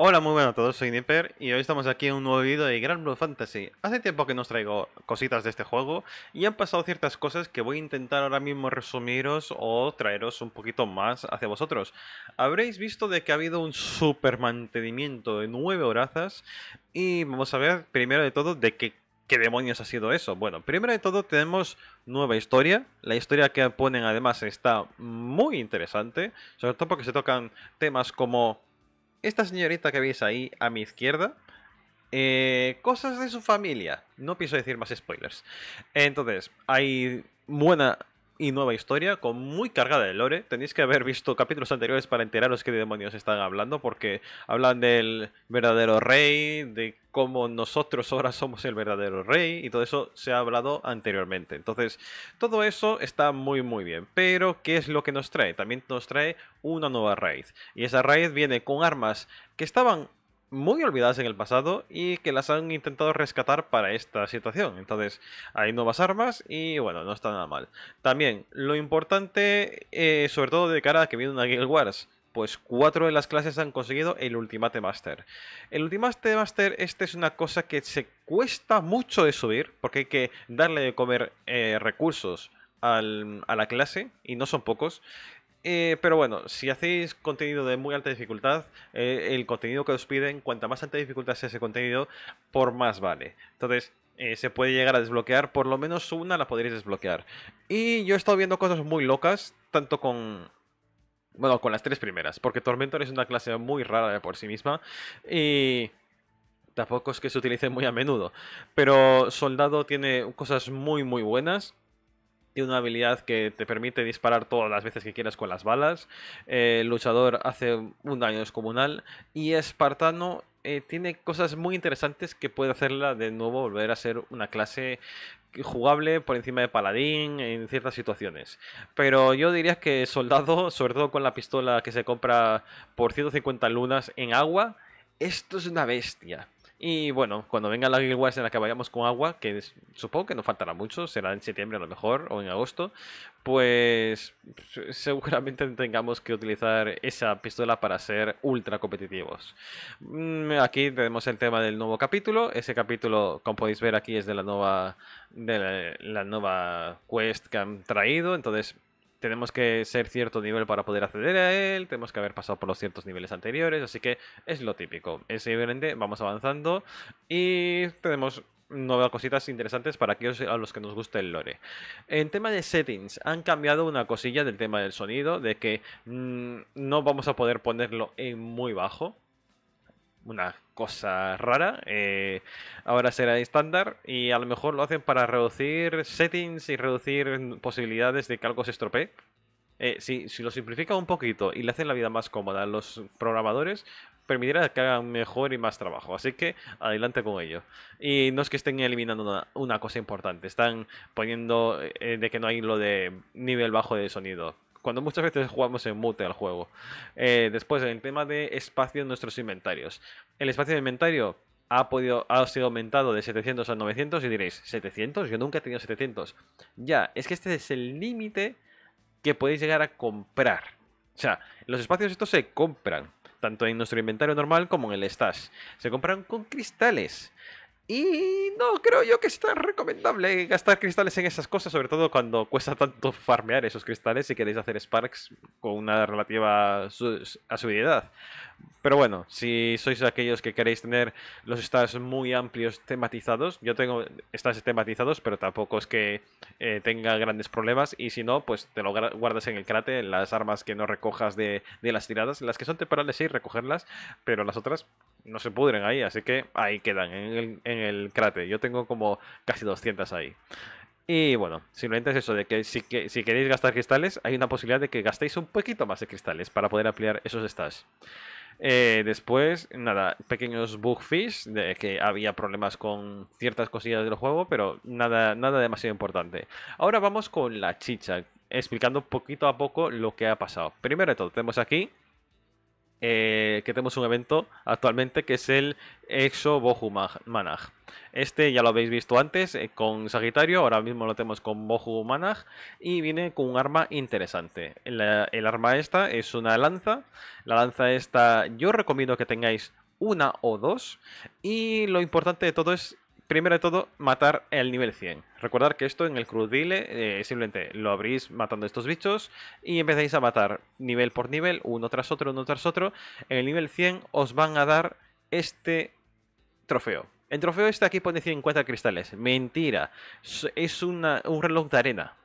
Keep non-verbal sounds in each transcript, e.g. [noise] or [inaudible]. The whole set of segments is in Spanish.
Hola, muy buenas a todos, soy Nipper y hoy estamos aquí en un nuevo vídeo de Gran Blue Fantasy. Hace tiempo que no os traigo cositas de este juego y han pasado ciertas cosas que voy a intentar ahora mismo resumiros o traeros un poquito más hacia vosotros. Habréis visto de que ha habido un super mantenimiento de 9 horazas y vamos a ver primero de todo de ¿Qué demonios ha sido eso? Bueno, primero de todo tenemos nueva historia. La historia que ponen además está muy interesante. Sobre todo porque se tocan temas como esta señorita que veis ahí a mi izquierda, eh, cosas de su familia. No pienso decir más spoilers. Entonces, hay buena y nueva historia, con muy cargada de lore. Tenéis que haber visto capítulos anteriores para enteraros qué demonios están hablando, porque hablan del verdadero rey, de cómo nosotros ahora somos el verdadero rey, y todo eso se ha hablado anteriormente. Entonces, todo eso está muy muy bien. Pero, ¿qué es lo que nos trae? También nos trae una nueva raíz Y esa raíz viene con armas que estaban muy olvidadas en el pasado y que las han intentado rescatar para esta situación. Entonces, hay nuevas armas y bueno, no está nada mal. También, lo importante, eh, sobre todo de cara a que viene una Guild Wars, pues cuatro de las clases han conseguido el Ultimate Master. El Ultimate Master, este es una cosa que se cuesta mucho de subir, porque hay que darle de comer eh, recursos a la clase, y no son pocos. Eh, pero bueno, si hacéis contenido de muy alta dificultad, eh, el contenido que os piden, cuanta más alta dificultad sea ese contenido, por más vale. Entonces, eh, se puede llegar a desbloquear, por lo menos una la podréis desbloquear. Y yo he estado viendo cosas muy locas, tanto con... Bueno, con las tres primeras, porque Tormentor es una clase muy rara por sí misma y tampoco es que se utilice muy a menudo. Pero Soldado tiene cosas muy muy buenas tiene una habilidad que te permite disparar todas las veces que quieras con las balas. Eh, el luchador hace un daño descomunal. Y Espartano eh, tiene cosas muy interesantes que puede hacerla de nuevo volver a ser una clase jugable por encima de paladín en ciertas situaciones. Pero yo diría que soldado, [laughs] sobre todo con la pistola que se compra por 150 lunas en agua, esto es una bestia. Y bueno, cuando venga la Guild Wars en la que vayamos con agua, que supongo que no faltará mucho, será en septiembre a lo mejor o en agosto, pues [laughs] seguramente tengamos que utilizar esa pistola para ser ultra competitivos. Mm, aquí tenemos el tema del nuevo capítulo. Ese capítulo, como podéis ver aquí, es de la nueva, de la nueva quest que han traído. Entonces tenemos que ser cierto nivel para poder acceder a él, tenemos que haber pasado por los ciertos niveles anteriores, así que es lo típico. Ese evidente, vamos avanzando y tenemos nuevas cositas interesantes para aquellos a los que nos guste el lore. En tema de settings, han cambiado una cosilla del tema del sonido, de que mm, no vamos a poder ponerlo en muy bajo, una cosa rara. Eh, ahora será estándar y a lo mejor lo hacen para reducir settings y reducir posibilidades de que algo se estropee. Eh, si, lo simplifica un poquito y le hacen la vida más cómoda a los programadores, permitirá que hagan mejor y más trabajo. Así que adelante con ello. Y no es que estén eliminando una, cosa importante, están poniendo eh, de que no hay lo de nivel bajo de sonido cuando muchas veces jugamos en mute al juego. Eh, después, el tema de espacio en nuestros inventarios. El espacio de inventario ha, podido, ha sido aumentado de 700 a 900 y diréis, ¿700? Yo nunca he tenido 700. Ya, es que este es el límite que podéis llegar a comprar. O sea, los espacios estos se compran, tanto en nuestro inventario normal como en el stash. Se compran con cristales. Y no, creo yo que sea recomendable gastar cristales en esas cosas, sobre todo cuando cuesta tanto farmear esos cristales si queréis hacer sparks con una relativa asiduidad. Pero bueno, si sois aquellos que queréis tener los stars muy amplios tematizados, yo tengo stars tematizados, pero tampoco es que eh, tenga grandes problemas. Y si no, pues te lo guardas en el cráter en las armas que no recojas de, las tiradas. Las que son temporales sí, recogerlas, pero las otras no se pudren ahí, así que ahí quedan, en el, cráter Yo tengo como casi 200 ahí. Y bueno, simplemente es eso, de que si, si queréis gastar cristales, hay una posibilidad de que gastéis un poquito más de cristales para poder ampliar esos stats. Eh, después, nada, pequeños bugfish, de que había problemas con ciertas cosillas del juego, pero nada, nada demasiado importante. Ahora vamos con la chicha, explicando poquito a poco lo que ha pasado. Primero de todo, tenemos aquí eh, que tenemos un evento actualmente que es el Exo Bohu Manag. Este ya lo habéis visto antes eh, con Sagitario, ahora mismo lo tenemos con Bohu Manag. y viene con un arma interesante. el arma esta es una lanza, la lanza esta yo recomiendo que tengáis una o dos y lo importante de todo es primero de todo, matar el nivel 100. Recordar que esto en el crudile eh, simplemente lo abrís matando estos bichos y empezáis a matar nivel por nivel, uno tras otro, uno tras otro. En el nivel 100 os van a dar este trofeo. El trofeo este aquí pone 50 cristales. Mentira. Es un reloj de arena.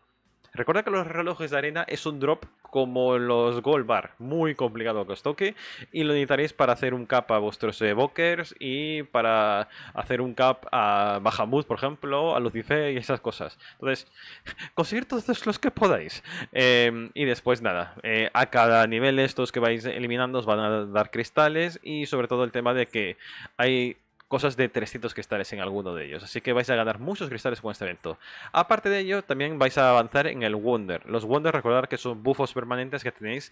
Recuerda que los relojes de arena es un drop como los Gold Bar, muy complicado que os toque y lo necesitaréis para hacer un cap a vuestros evokers y para hacer un cap a Bahamut, por ejemplo, a Lucifer y esas cosas. Entonces, [laughs] conseguir todos los que podáis. Em, y después nada, eh, a cada nivel estos que vais eliminando os van a dar cristales y sobre todo el tema de que hay cosas de 300 cristales en alguno de ellos. Así que vais a ganar muchos cristales con este evento. Aparte de ello, también vais a avanzar en el Wonder. Los wonders recordad que son bufos permanentes que tenéis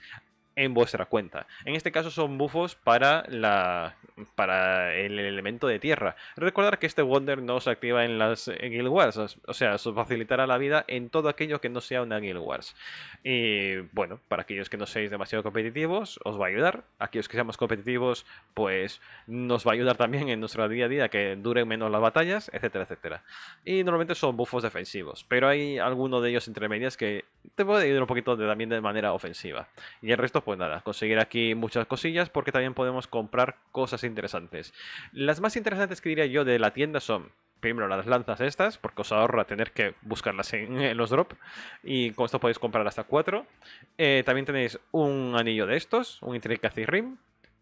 en vuestra cuenta. En este caso son bufos para, la, para el elemento de tierra. Recordar que este Wonder no se activa en las Guild Wars, o sea, os facilitará la vida en todo aquello que no sea una Guild Wars. Y bueno, para aquellos que no seáis demasiado competitivos, os va a ayudar. Aquellos que seamos competitivos, pues nos va a ayudar también en nuestro día a día que duren menos las batallas, etcétera, etcétera. Y normalmente son buffos defensivos, pero hay alguno de ellos entre medias que te puede ayudar un poquito también de manera ofensiva. Y el resto, pues pues nada, conseguir aquí muchas cosillas porque también podemos comprar cosas interesantes. Las más interesantes que diría yo de la tienda son primero las lanzas estas, porque os ahorra tener que buscarlas en, [laughs] los drop. Y con esto podéis comprar hasta cuatro eh, también tenéis un anillo de estos, un Intricacy Rim.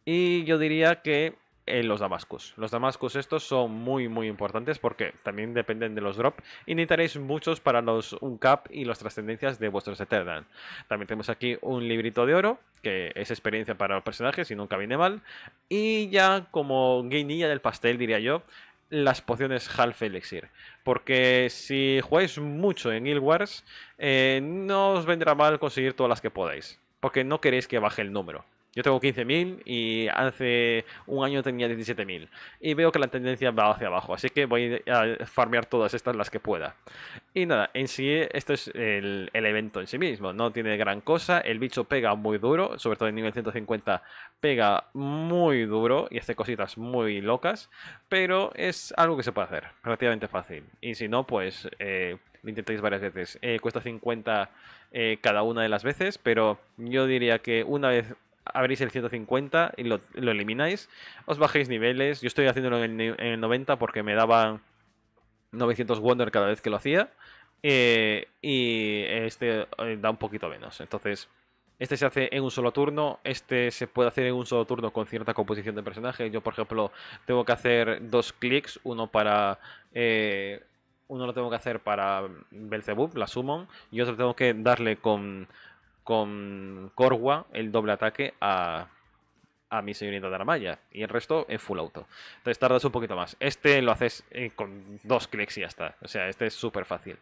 Y yo diría que en los damascus. Los damascus estos son muy muy importantes porque también dependen de los drop y necesitaréis muchos para los uncap y las trascendencias de vuestros eternal También tenemos aquí un librito de oro, que es experiencia para los personajes y nunca viene mal. Y ya como guinilla del pastel diría yo, las pociones Half Elixir. Porque si jugáis mucho en Guild Wars, eh, no os vendrá mal conseguir todas las que podáis. Porque no queréis que baje el número. Yo tengo 15.000 y hace un año tenía 17.000. Y veo que la tendencia va hacia abajo, así que voy a farmear todas estas las que pueda. Y nada, en sí, esto es el, evento en sí mismo. No tiene gran cosa, el bicho pega muy duro, sobre todo en nivel 150 pega muy duro y hace cositas muy locas. Pero es algo que se puede hacer, relativamente fácil. Y si no, pues eh, lo intentáis varias veces. Eh, cuesta 50 eh, cada una de las veces, pero yo diría que una vez abrís el 150 y lo, lo elimináis, os bajéis niveles. Yo estoy haciéndolo en el, 90 porque me daban 900 Wonder cada vez que lo hacía. Eh, y este eh, da un poquito menos. Entonces, este se hace en un solo turno. Este se puede hacer en un solo turno con cierta composición de personaje. Yo, por ejemplo, tengo que hacer dos clics. Uno para. Eh, uno lo tengo que hacer para Belzebub, la Summon. Y otro tengo que darle con con Corwa el doble ataque a, mi señorita de Armaya. Y el resto en full auto. Entonces tardas un poquito más. Este lo haces eh, con dos clics y ya está. O sea, este es súper fácil.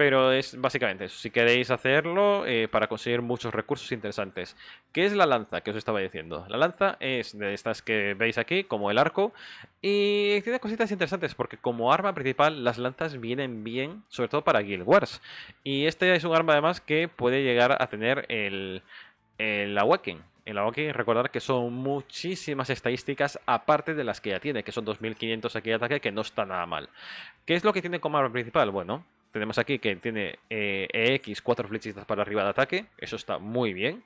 Pero es básicamente Si queréis hacerlo eh, para conseguir muchos recursos interesantes. ¿Qué es la lanza que os estaba diciendo? La lanza es de estas que veis aquí, como el arco. Y tiene cositas interesantes porque como arma principal las lanzas vienen bien, sobre todo para Guild Wars. Y este es un arma además que puede llegar a tener el, el En El Awaken, recordar que son muchísimas estadísticas aparte de las que ya tiene, que son 2500 aquí de ataque, que no está nada mal. ¿Qué es lo que tiene como arma principal? Bueno, tenemos aquí que tiene EX, eh, e cuatro flechitas para arriba de ataque, eso está muy bien.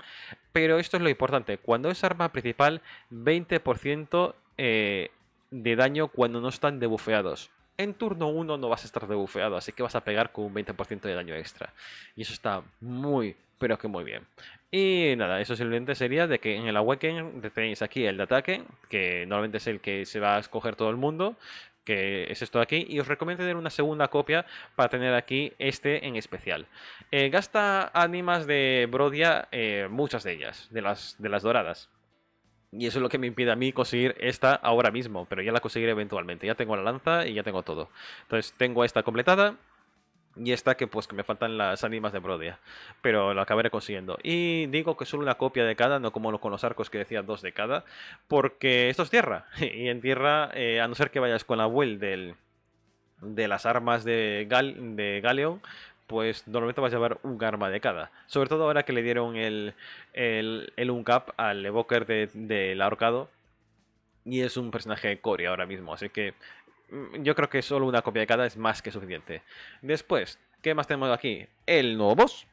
Pero esto es lo importante, cuando es arma principal, 20% eh, de daño cuando no están debufeados en turno 1 no vas a estar debufeado, así que vas a pegar con un 20% de daño extra. Y eso está muy, pero que muy bien. Y nada, eso simplemente sería de que en el Awaken tenéis aquí el de ataque, que normalmente es el que se va a escoger todo el mundo, que es esto de aquí, y os recomiendo tener una segunda copia para tener aquí este en especial. Eh, gasta ánimas de Brodia, eh, muchas de ellas, de las, de las doradas. Y eso es lo que me impide a mí conseguir esta ahora mismo, pero ya la conseguiré eventualmente. Ya tengo la lanza y ya tengo todo. Entonces tengo esta completada y esta que pues que me faltan las ánimas de Brodia, pero la acabaré consiguiendo. Y digo que solo una copia de cada, no como con los arcos que decía dos de cada, porque esto es tierra. [laughs] Y en tierra, eh, a no ser que vayas con la build del, de las armas de, Gal, de Galeon, pues normalmente va a llevar un arma de cada. Sobre todo ahora que le dieron el, el, el uncap al evoker del ahorcado. Y es un personaje core ahora mismo, así que mm, yo creo que solo una copia de cada es más que suficiente. Después, ¿qué más tenemos aquí? El nuevo boss.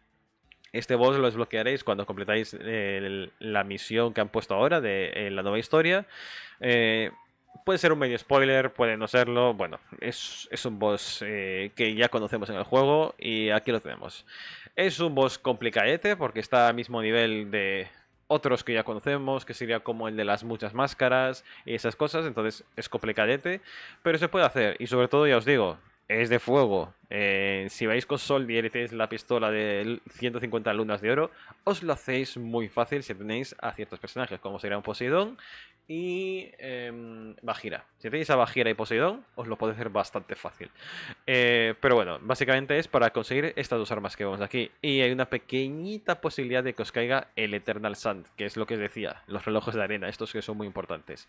Este boss lo desbloquearéis cuando completáis la misión que han puesto ahora de eh, la nueva historia. Eh, Puede ser un medio spoiler, puede no serlo. Bueno, es, un boss eh, que ya conocemos en el juego y aquí lo tenemos. Es un boss complicadete porque está al mismo nivel de otros que ya conocemos, que sería como el de las muchas máscaras y esas cosas. Entonces es complicadete, pero se puede hacer. Y sobre todo, ya os digo, es de fuego. Eh, si vais con Sol y tenéis la pistola de 150 lunas de oro, os lo hacéis muy fácil si tenéis a ciertos personajes, como sería un Poseidón y eh, Bajira. Si tenéis a Bajira y Poseidón, os lo puede hacer bastante fácil. Eh, pero bueno, básicamente es para conseguir estas dos armas que vemos aquí. Y hay una pequeñita posibilidad de que os caiga el Eternal Sand, que es lo que os decía, los relojes de arena, estos que son muy importantes.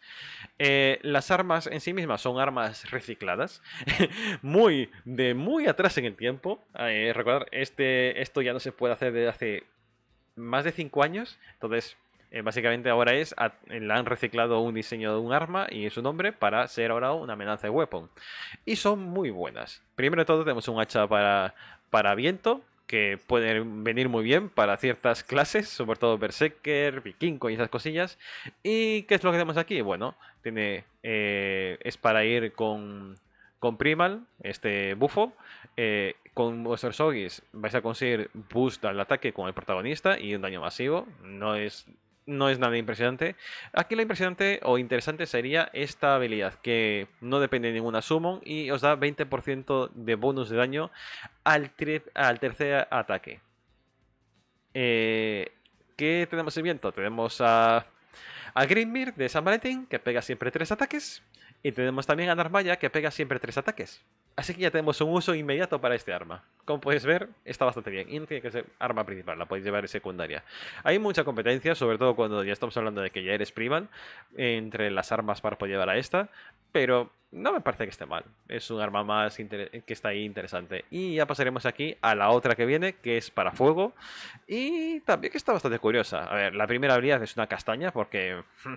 Eh, las armas en sí mismas son armas recicladas, [laughs] muy de muy atrás en el tiempo, eh, recordar, este, esto ya no se puede hacer desde hace más de 5 años, entonces eh, básicamente ahora es, han reciclado un diseño de un arma y su nombre para ser ahora una amenaza de weapon. Y son muy buenas. Primero de todo tenemos un hacha para, para viento, que puede venir muy bien para ciertas clases, sobre todo Berserker, Vikingo y esas cosillas. ¿Y qué es lo que tenemos aquí? Bueno, tiene eh, es para ir con, con Primal, este bufo. Eh, con vuestros ogis vais a conseguir boost al ataque con el protagonista y un daño masivo. No es, no es nada impresionante. Aquí lo impresionante o interesante sería esta habilidad que no depende de ninguna summon y os da 20% de bonus de daño al, al tercer ataque. Eh, ¿Qué tenemos en viento? Tenemos a, a de San Valentín que pega siempre tres ataques. Y tenemos también a Narmaya que pega siempre tres ataques. Así que ya tenemos un uso inmediato para este arma. Como podéis ver, está bastante bien. Y no tiene que ser arma principal, la podéis llevar en secundaria. Hay mucha competencia, sobre todo cuando ya estamos hablando de que ya eres primal, entre las armas para poder llevar a esta. Pero no me parece que esté mal. Es un arma más que está ahí interesante. Y ya pasaremos aquí a la otra que viene, que es para fuego. Y también que está bastante curiosa. A ver, la primera habilidad es una castaña, porque... Hmm,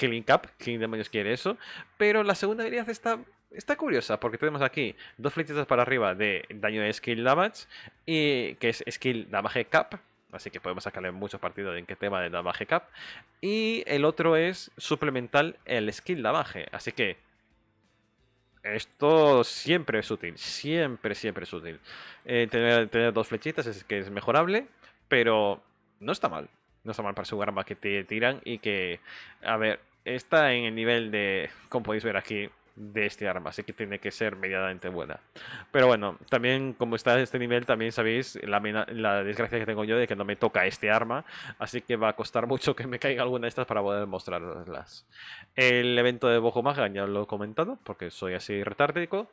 Healing Cup, ¿quién demonios quiere eso? Pero la segunda habilidad está, está curiosa, porque tenemos aquí dos flechitas para arriba de daño de Skill Damage, y, que es Skill Damage Cap, así que podemos sacarle muchos partidos en qué tema de Damage Cap, y el otro es suplemental el Skill Damage, así que esto siempre es útil, siempre, siempre es útil. Eh, tener, tener dos flechitas es que es mejorable, pero no está mal no está mal para su arma que te tiran y que, a ver, está en el nivel de, como podéis ver aquí, de este arma, así que tiene que ser medianamente buena. Pero bueno, también como está este nivel, también sabéis la, desgracia que tengo yo de que no me toca este arma, así que va a costar [laughs] mucho que me caiga alguna de estas para poder mostrarlas. El evento de Bojo Maga ya lo he comentado, porque soy así retárdico.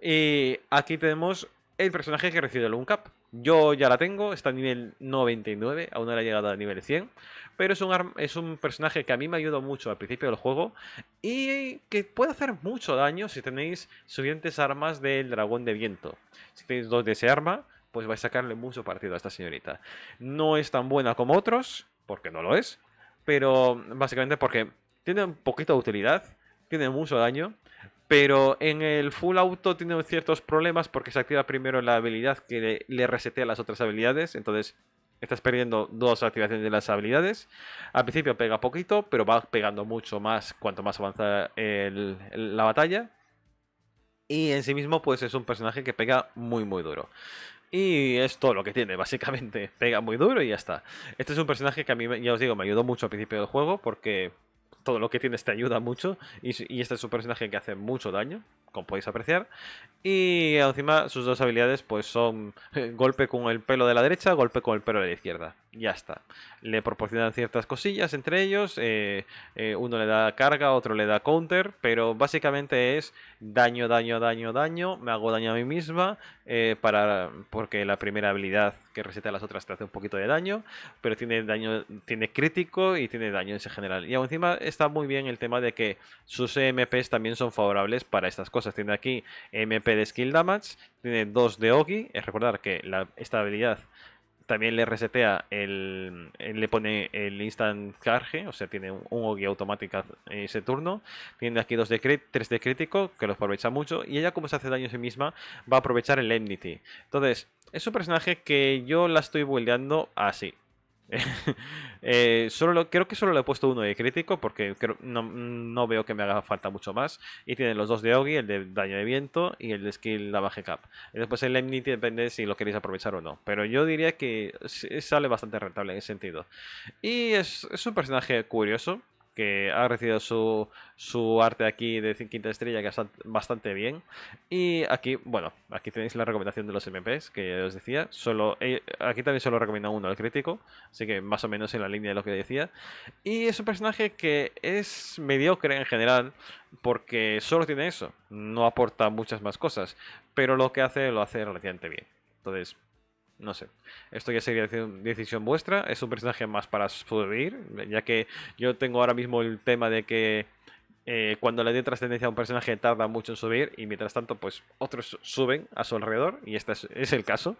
Y aquí tenemos el personaje que recibe el Uncap, yo ya la tengo, está a nivel 99, aún no la he llegado a nivel 100, pero es un, es un personaje que a mí me ayudó mucho al principio del juego y que puede hacer mucho daño si tenéis suficientes armas del dragón de viento. Si tenéis dos de ese arma, pues vais a sacarle mucho partido a esta señorita. No es tan buena como otros, porque no lo es, pero básicamente porque tiene un poquito de utilidad, tiene mucho daño pero en el full auto tiene ciertos problemas porque se activa primero la habilidad que le, resetea las otras habilidades. Entonces estás perdiendo dos activaciones de las habilidades. Al principio pega poquito, pero va pegando mucho más cuanto más avanza la batalla. Y en sí mismo, pues es un personaje que pega muy, muy duro. Y es todo lo que tiene, básicamente. [laughs] Pega muy duro y ya está. Este es un personaje que a mí, ya os digo, me ayudó mucho al principio del juego porque todo lo que tienes te ayuda mucho. Y, este es un personaje que hace mucho daño como podéis apreciar. Y encima sus dos habilidades pues son eh, golpe con el pelo de la derecha, golpe con el pelo de la izquierda. Ya está. Le proporcionan ciertas cosillas entre ellos. Eh, eh, uno le da carga, otro le da counter. Pero básicamente es daño, daño, daño, daño. Me hago daño a mí misma. para, porque la primera habilidad que reseta las otras te hace un poquito de daño. Pero tiene daño, tiene crítico y tiene daño en general. Y encima está muy bien el tema de que sus EMPs también son favorables para estas cosas cosas. Tiene aquí MP de Skill Damage, tiene 2 de Oki. Es recordar que esta habilidad también le resetea el, le pone el instant charge, o sea, tiene un, un Ogi automática ese turno. Tiene aquí dos de 3 de crítico, que lo aprovecha mucho. Y ella, como se hace daño a sí misma, va a aprovechar el Enmity. Entonces, es un personaje que yo la estoy buildeando así. [laughs] Eh, solo creo que solo le he puesto uno de crítico porque no, veo que me haga falta mucho más. Y tiene los dos de y el de daño de viento y el de skill lavaje cap. después el Lemnity depende si lo queréis aprovechar o no. Pero yo diría que sale bastante rentable en ese sentido. Y es, es un personaje curioso que ha recibido su, arte aquí de quinta estrella, que está bastante bien. Y aquí, bueno, aquí tenéis la recomendación de los MPs, que os decía. Solo, eh, aquí también solo recomienda uno, el crítico, así que más o menos en la línea de lo que decía. Y es un personaje que es mediocre en general, porque solo tiene eso, no aporta muchas más cosas, pero lo que hace lo hace relativamente bien. Entonces, no sé. Esto ya sería decisión vuestra. Es un personaje más para subir, ya que yo tengo ahora mismo el tema de que eh, cuando le dé trascendencia a un personaje tarda mucho en subir y mientras tanto pues otros suben a su alrededor y este es, el caso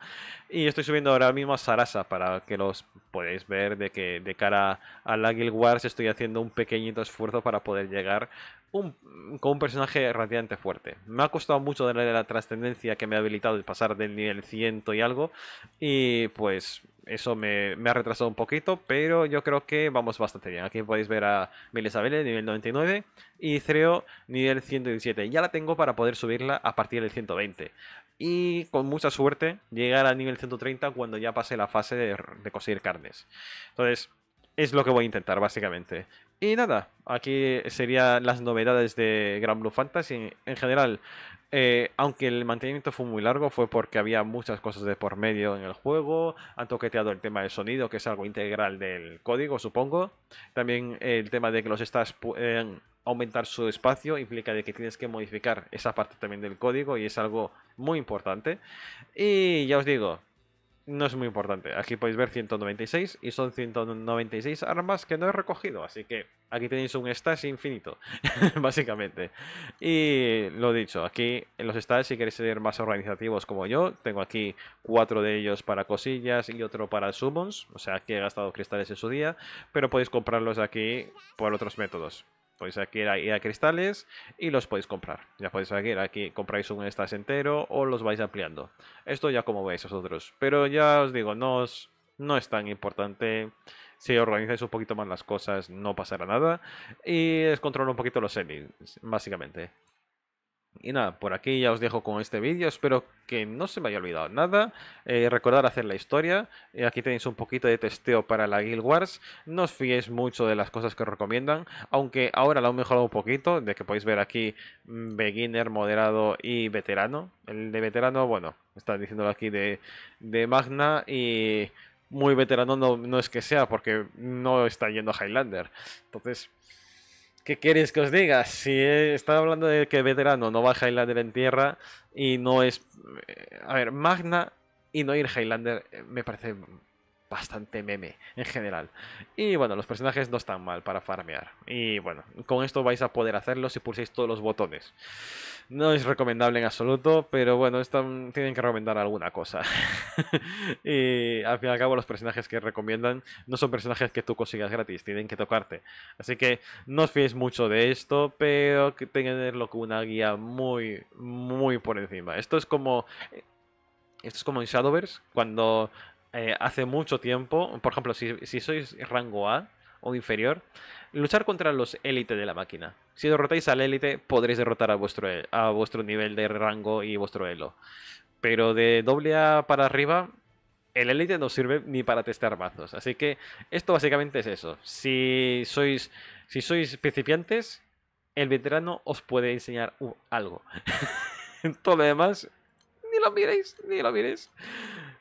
y estoy subiendo ahora mismo a Sarasa para que los podáis ver de que de cara a la Wars estoy haciendo un pequeñito esfuerzo para poder llegar con un personaje relativamente fuerte. Me ha costado mucho de la trascendencia que me ha habilitado el pasar del nivel 100 y algo. Y pues eso me, ha retrasado un poquito, pero yo creo que vamos bastante bien. Aquí podéis ver a Isabel, nivel 99, y Creo nivel 117. Ya la tengo para poder subirla a partir del 120. Y con mucha suerte llegar al nivel 130 cuando ya pase la fase de, coser carnes. Entonces, es lo que voy a intentar, básicamente. Y nada, aquí serían las novedades de Grand Blue Fantasy. En general, eh, aunque el mantenimiento fue muy largo, fue porque había muchas cosas de por medio en el juego. Han toqueteado el tema del sonido, que es algo integral del código, supongo. También eh, el tema de que los stats pueden aumentar su espacio implica de que tienes que modificar esa parte también del código y es algo muy importante. Y ya os digo, no es muy importante. Aquí podéis ver 196 y son 196 armas que no he recogido, así que aquí tenéis un stash infinito, [laughs] básicamente. Y lo dicho, aquí en los stash, si queréis ser más organizativos como yo, tengo aquí cuatro de ellos para cosillas y otro para summons, o sea, que he gastado cristales en su día, pero podéis comprarlos aquí por otros métodos. Podéis aquí ir a, cristales y los podéis comprar. Ya podéis aquí, aquí compráis un estas entero o los vais ampliando. Esto ya como veis vosotros. Pero ya os digo, no, no es tan importante. Si organizáis un poquito más las cosas, no pasará nada. Y es controlar un poquito los semis, básicamente. Y nada, por aquí ya os dejo con este vídeo. Espero que no se me haya olvidado nada. Eh, recordar hacer la historia. Eh, aquí tenéis un poquito de testeo para la Guild Wars. No os fiéis mucho de las cosas que os recomiendan. Aunque ahora lo han mejorado un poquito. De que podéis ver aquí mm, beginner, moderado y veterano. El de veterano, bueno, está diciéndolo aquí de, Magna y... Muy veterano no, no es que sea porque no está yendo a Highlander. Entonces, ¿Qué queréis que os diga? Si he, estaba hablando de que Veterano no va a Highlander en tierra y no es... Eh, a ver, Magna y no ir Highlander eh, me parece bastante meme en general. Y bueno, los personajes no están mal para farmear. Y bueno, con esto vais a poder hacerlo si pulsáis todos los botones. No es recomendable en absoluto, pero bueno, están, mm, tienen que recomendar alguna cosa. [laughs] y al fin y al cabo los personajes que recomiendan no son personajes que tú consigas gratis, tienen que tocarte. Así que no os fiéis mucho de esto, pero que una guía muy, muy por encima. Esto es como... Eh, esto es como en Shadowverse, cuando eh, hace mucho tiempo, por ejemplo, si, sois rango A o inferior, luchar contra los élite de la máquina. Si derrotáis al élite, podréis derrotar a vuestro, a vuestro nivel de rango y vuestro elo. Pero de doble A para arriba, el élite no sirve ni para testar mazos. Así que esto básicamente es eso. Si sois, si sois principiantes, el veterano os puede enseñar algo. [laughs] Todo lo demás, ni lo miréis, ni lo miréis.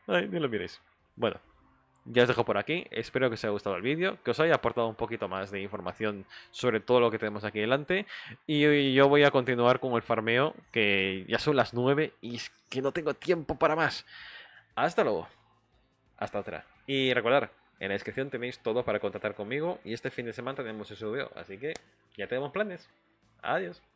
Ay, ni lo miréis. Bueno, ya os dejo por aquí, espero que os haya gustado el vídeo, que os haya aportado un poquito más de información sobre todo lo que tenemos aquí delante. Y yo voy a continuar con el farmeo, que ya son las 9 y es que no tengo tiempo para más. Hasta luego. Hasta otra. Y recordad, en la descripción tenéis todo para contactar conmigo y este fin de semana tenemos ese video, así que ya tenemos planes. Adiós.